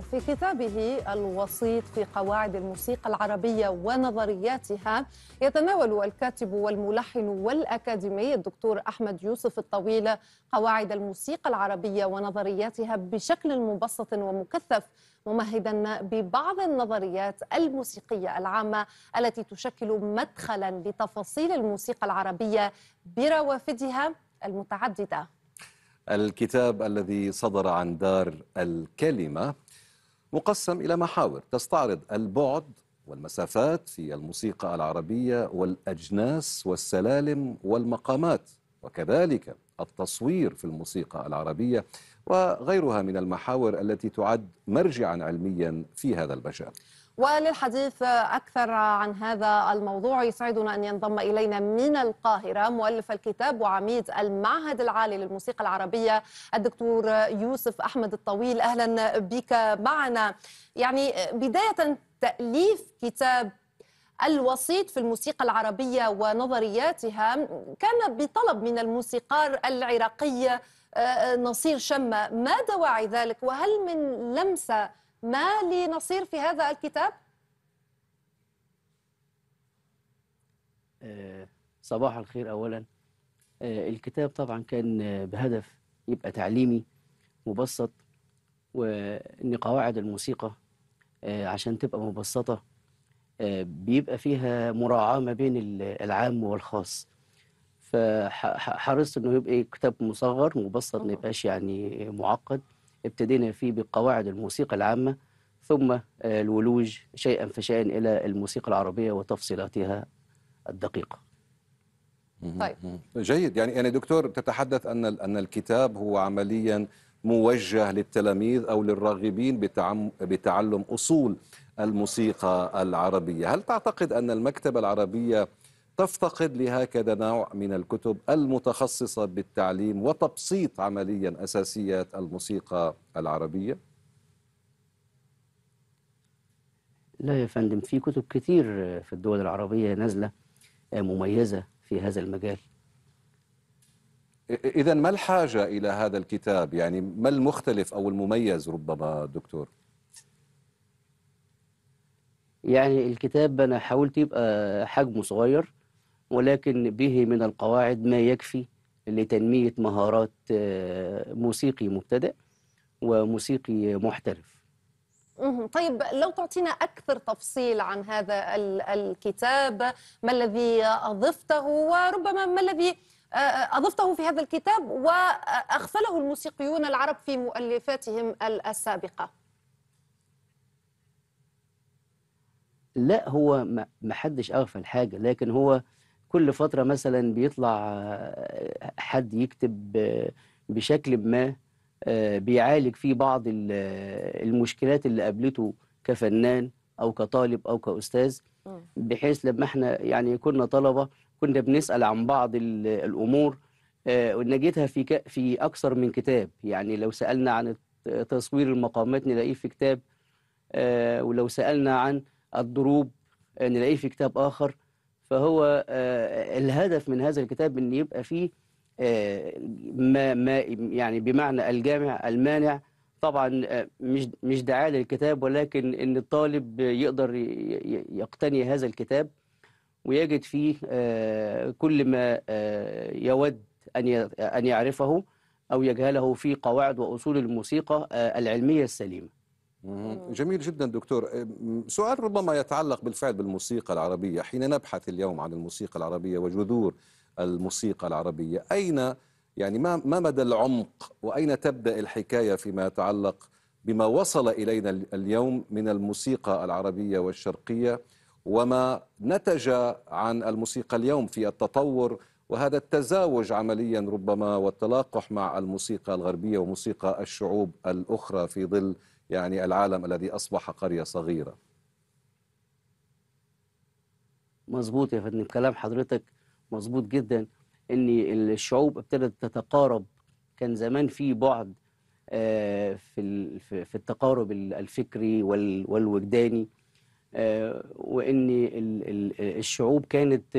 في كتابه الوسيط في قواعد الموسيقى العربية ونظرياتها يتناول الكاتب والملحن والأكاديمي الدكتور أحمد يوسف الطويل قواعد الموسيقى العربية ونظرياتها بشكل مبسط ومكثف ممهدا ببعض النظريات الموسيقية العامة التي تشكل مدخلا لتفاصيل الموسيقى العربية بروافدها المتعددة الكتاب الذي صدر عن دار الكلمة مقسم إلى محاور تستعرض البعد والمسافات في الموسيقى العربية والأجناس والسلالم والمقامات وكذلك التصوير في الموسيقى العربية وغيرها من المحاور التي تعد مرجعا علميا في هذا المجال وللحديث أكثر عن هذا الموضوع يسعدنا أن ينضم إلينا من القاهرة مؤلف الكتاب وعميد المعهد العالي للموسيقى العربية الدكتور يوسف أحمد الطويل أهلا بك معنا يعني بداية تأليف كتاب الوسيط في الموسيقى العربية ونظرياتها كان بطلب من الموسيقار العراقي آه، نصير شمة ما دواعي ذلك وهل من لمسة ما لنصير في هذا الكتاب؟ آه، صباح الخير أولا آه، الكتاب طبعا كان آه، بهدف يبقى تعليمي مبسط وإن قواعد الموسيقى عشان تبقى مبسطة بيبقى فيها مراعاة ما بين العام والخاص فحرصت انه يبقى كتاب مصغر مبسط ما يبقاش يعني معقد ابتدينا فيه بقواعد الموسيقى العامة ثم آه، الولوج شيئا فشيئا إلى الموسيقى العربية وتفصيلاتها الدقيقة طيب جيد يعني يعني دكتور تتحدث أن أن الكتاب هو عمليا موجه للتلاميذ أو للراغبين بتعلم أصول الموسيقى العربية هل تعتقد أن المكتبة العربية تفتقد لهكذا نوع من الكتب المتخصصة بالتعليم وتبسيط عمليا أساسيات الموسيقى العربية؟ لا يا فندم في كتب كتير في الدول العربية نازلة آه، مميزة في هذا المجال إذا ما الحاجة إلى هذا الكتاب يعني ما المختلف أو المميز ربما دكتور؟ يعني الكتاب انا حاولت يبقى حجمه صغير ولكن به من القواعد ما يكفي لتنمية مهارات آه، موسيقي مبتدئ وموسيقي محترف طيب لو تعطينا أكثر تفصيل عن هذا الكتاب ما الذي أضفته وربما ما الذي آه، آه، أضفته في هذا الكتاب وأغفله الموسيقيون العرب في مؤلفاتهم السابقة لا هو ما حدش أغفل حاجة لكن هو كل فترة مثلا بيطلع آه، حد يكتب آه، بشكل ما آه، بيعالج فيه بعض المشكلات اللي قابلته كفنان أو كطالب أو كأستاذ بحيث لما احنا يعني كنا طلبة كنا بنسأل عن بعض الأمور ونجدها في في أكثر من كتاب يعني لو سألنا عن تصوير المقامات نلاقيه في كتاب ولو سألنا عن الضروب نلاقيه في كتاب آخر فهو آه، الهدف من هذا الكتاب ان يبقى فيه آه، ما ما يعني بمعنى الجامع المانع طبعا آه، مش مش دعايه للكتاب ولكن ان الطالب يقدر يقتني هذا الكتاب ويجد فيه كل ما يود ان ان يعرفه او يجهله في قواعد واصول الموسيقى العلميه السليمه جميل جدا دكتور سؤال ربما يتعلق بالفعل بالموسيقى العربية حين نبحث اليوم عن الموسيقى العربية وجذور الموسيقى العربية أين يعني ما, ما مدى العمق وأين تبدأ الحكاية فيما يتعلق بما وصل إلينا اليوم من الموسيقى العربية والشرقية وما نتج عن الموسيقى اليوم في التطور وهذا التزاوج عمليا ربما والتلاقح مع الموسيقى الغربية وموسيقى الشعوب الأخرى في ظل يعني العالم الذي أصبح قرية صغيرة مظبوط يا فندم كلام حضرتك مظبوط جدا ان الشعوب ابتدت تتقارب كان زمان في بعد آه، في التقارب الفكري والوجداني آه، وان الشعوب كانت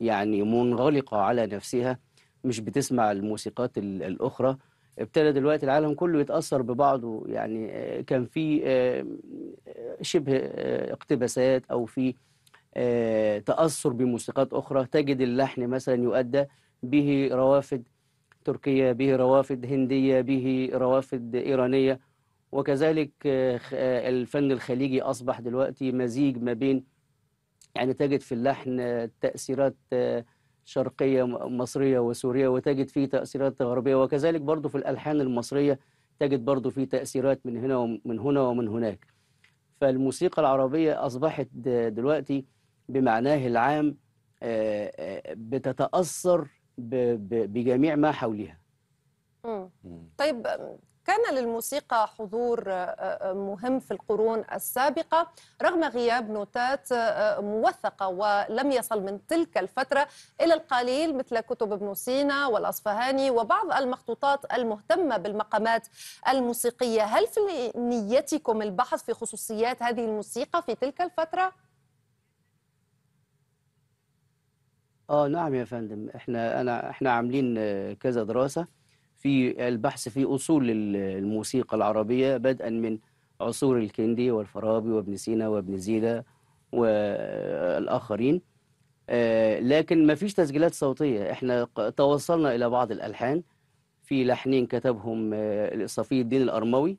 يعني منغلقه على نفسها مش بتسمع الموسيقات الاخرى ابتدى دلوقتي العالم كله يتاثر ببعضه يعني آه، كان في آه، شبه اقتباسات او في تاثر بموسيقات اخرى تجد اللحن مثلا يؤدى به روافد تركيه به روافد هنديه به روافد ايرانيه وكذلك آه، آه، الفن الخليجي أصبح دلوقتي مزيج ما بين يعني تجد في اللحن آه، تأثيرات شرقية مصرية وسورية وتجد فيه تأثيرات غربية وكذلك برضو في الألحان المصرية تجد برضو فيه تأثيرات من هنا ومن هنا ومن هناك فالموسيقى العربية أصبحت دلوقتي بمعناه العام بتتأثر بجميع ما حولها طيب كان للموسيقى حضور آه، آه، مهم في القرون السابقة رغم غياب نوتات آه، موثقة ولم يصل من تلك الفترة إلى القليل مثل كتب ابن سينا والأصفهاني وبعض المخطوطات المهتمة بالمقامات الموسيقية هل في نيتكم البحث في خصوصيات هذه الموسيقى في تلك الفترة؟ اه نعم يا فندم احنا انا احنا عاملين كذا دراسه في البحث في أصول الموسيقى العربية بدءا من عصور الكندي والفارابي وابن سينا وابن زيدة والآخرين آه، لكن ما فيش تسجيلات صوتية احنا توصلنا إلى بعض الألحان في لحنين كتبهم آه، صفي الدين الأرموي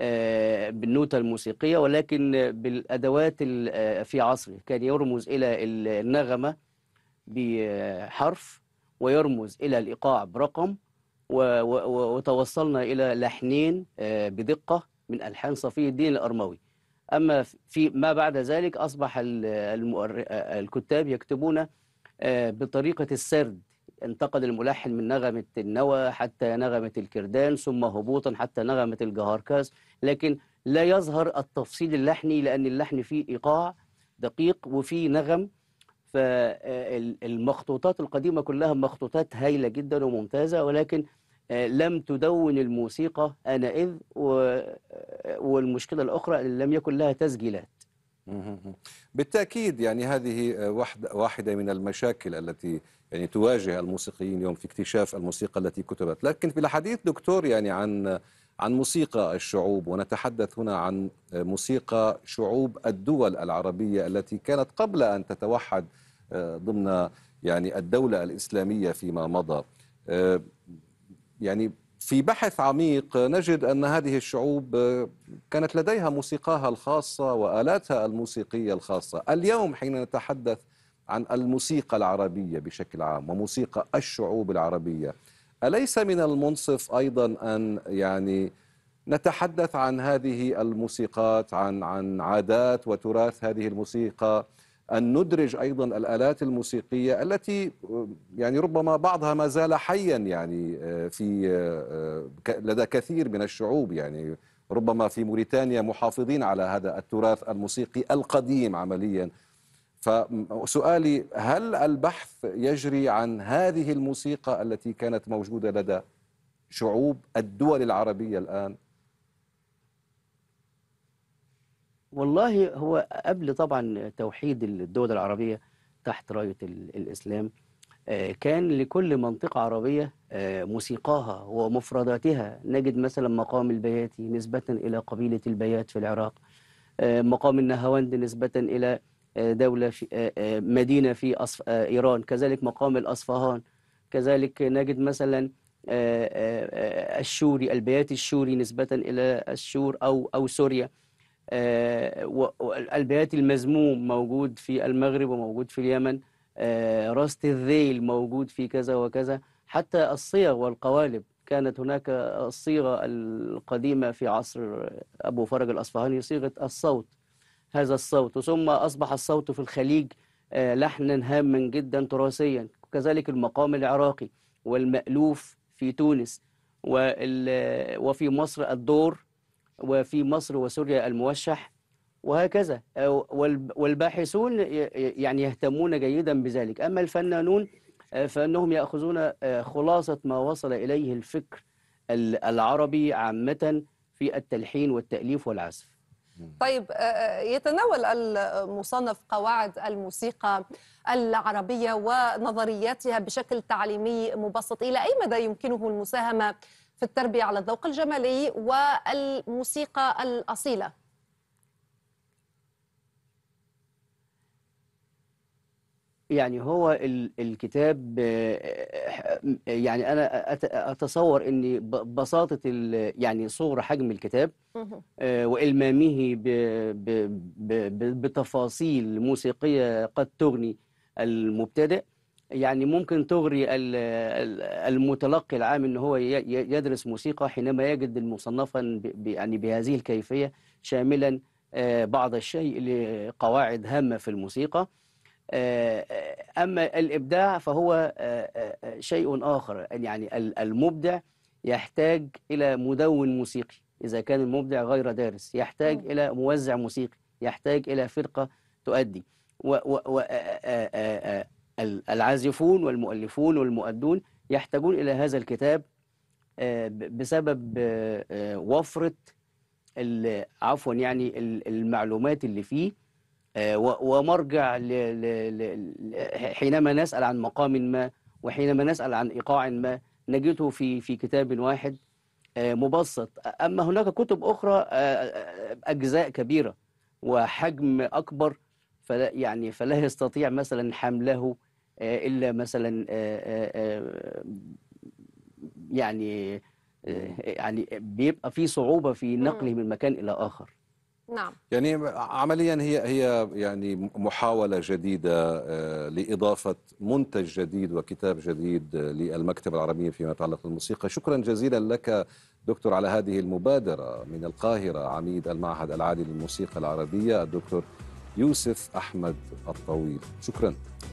آه، بالنوتة الموسيقية ولكن بالأدوات في عصره كان يرمز إلى النغمة بحرف ويرمز إلى الإيقاع برقم وتوصلنا إلى لحنين آه، بدقة من ألحان صفي الدين الأرموي أما في ما بعد ذلك أصبح آه، الكتاب يكتبون آه، بطريقة السرد انتقد الملحن من نغمة النوى حتى نغمة الكردان ثم هبوطا حتى نغمة الجهاركاز لكن لا يظهر التفصيل اللحني لأن اللحن فيه إيقاع دقيق وفيه نغم فالمخطوطات آه، آه، القديمة كلها مخطوطات هايلة جدا وممتازة ولكن آه، لم تدون الموسيقى آنئذ والمشكلة الأخرى لم يكن لها تسجيلات بالتأكيد يعني هذه واحدة, واحدة من المشاكل التي يعني تواجه الموسيقيين اليوم في اكتشاف الموسيقى التي كتبت لكن في الحديث دكتور يعني عن عن موسيقى الشعوب ونتحدث هنا عن موسيقى شعوب الدول العربية التي كانت قبل أن تتوحد آه، ضمن يعني الدولة الإسلامية فيما مضى آه، يعني في بحث عميق نجد أن هذه الشعوب آه، كانت لديها موسيقاها الخاصة وآلاتها الموسيقية الخاصة اليوم حين نتحدث عن الموسيقى العربية بشكل عام وموسيقى الشعوب العربية أليس من المنصف أيضا أن يعني نتحدث عن هذه الموسيقات عن عن عادات وتراث هذه الموسيقى أن ندرج أيضا الآلات الموسيقية التي يعني ربما بعضها ما زال حيا يعني آه، في آه، آه، لدى كثير من الشعوب يعني ربما في موريتانيا محافظين على هذا التراث الموسيقي القديم عمليا فسؤالي هل البحث يجري عن هذه الموسيقى التي كانت موجودة لدى شعوب الدول العربية الآن والله هو قبل طبعا توحيد الدول العربية تحت راية الإسلام آه، كان لكل منطقة عربية آه، موسيقاها ومفرداتها نجد مثلا مقام البياتي نسبة إلى قبيلة البيات في العراق آه، مقام النهاوند نسبة إلى دولة في مدينة في إيران كذلك مقام الأصفهان كذلك نجد مثلا الشوري البيات الشوري نسبة إلى الشور أو أو سوريا آه، البيات المذموم موجود في المغرب وموجود في اليمن آه، راست الذيل موجود في كذا وكذا حتى الصيغ والقوالب كانت هناك الصيغة القديمة في عصر أبو فرج الأصفهاني صيغة الصوت هذا الصوت ثم أصبح الصوت في الخليج آه، لحنا هاما جدا تراثيا كذلك المقام العراقي والمألوف في تونس وفي مصر الدور وفي مصر وسوريا الموشح وهكذا والباحثون يعني يهتمون جيدا بذلك أما الفنانون آه، فأنهم يأخذون آه، خلاصة ما وصل إليه الفكر العربي عامة في التلحين والتأليف والعزف طيب آه، يتناول المصنف قواعد الموسيقى العربية ونظرياتها بشكل تعليمي مبسط إلى أي مدى يمكنه المساهمة في التربية على الذوق الجمالي والموسيقى الأصيلة يعني هو الكتاب يعني انا اتصور ان بساطه يعني صغر حجم الكتاب آه، والمامه بتفاصيل موسيقيه قد تغني المبتدئ يعني ممكن تغري المتلقي العام ان هو يدرس موسيقى حينما يجد المصنفا يعني بهذه الكيفيه شاملا آه، بعض الشيء لقواعد هامه في الموسيقى آه، آه، اما الابداع فهو شيء اخر يعني المبدع يحتاج الى مدون موسيقي اذا كان المبدع غير دارس يحتاج الى موزع موسيقي يحتاج الى فرقه تؤدي و, و, و العازفون والمؤلفون والمؤدون يحتاجون إلى هذا الكتاب آه، بسبب آه، وفرة عفوا يعني المعلومات اللي فيه آه، ومرجع حينما نسأل عن مقام ما وحينما نسأل عن إيقاع ما نجده في في كتاب واحد مبسط أما هناك كتب أخرى أجزاء كبيرة وحجم أكبر فلا يعني فلا يستطيع مثلا حمله آه، الا مثلا آه، آه، يعني يعني بيبقى في صعوبه في نقله من مكان الى اخر نعم يعني عمليا هي هي يعني محاوله جديده لاضافه منتج جديد وكتاب جديد للمكتبه العربيه فيما يتعلق بالموسيقى شكرا جزيلا لك دكتور على هذه المبادره من القاهره عميد المعهد العالي للموسيقى العربيه الدكتور يوسف احمد الطويل شكرا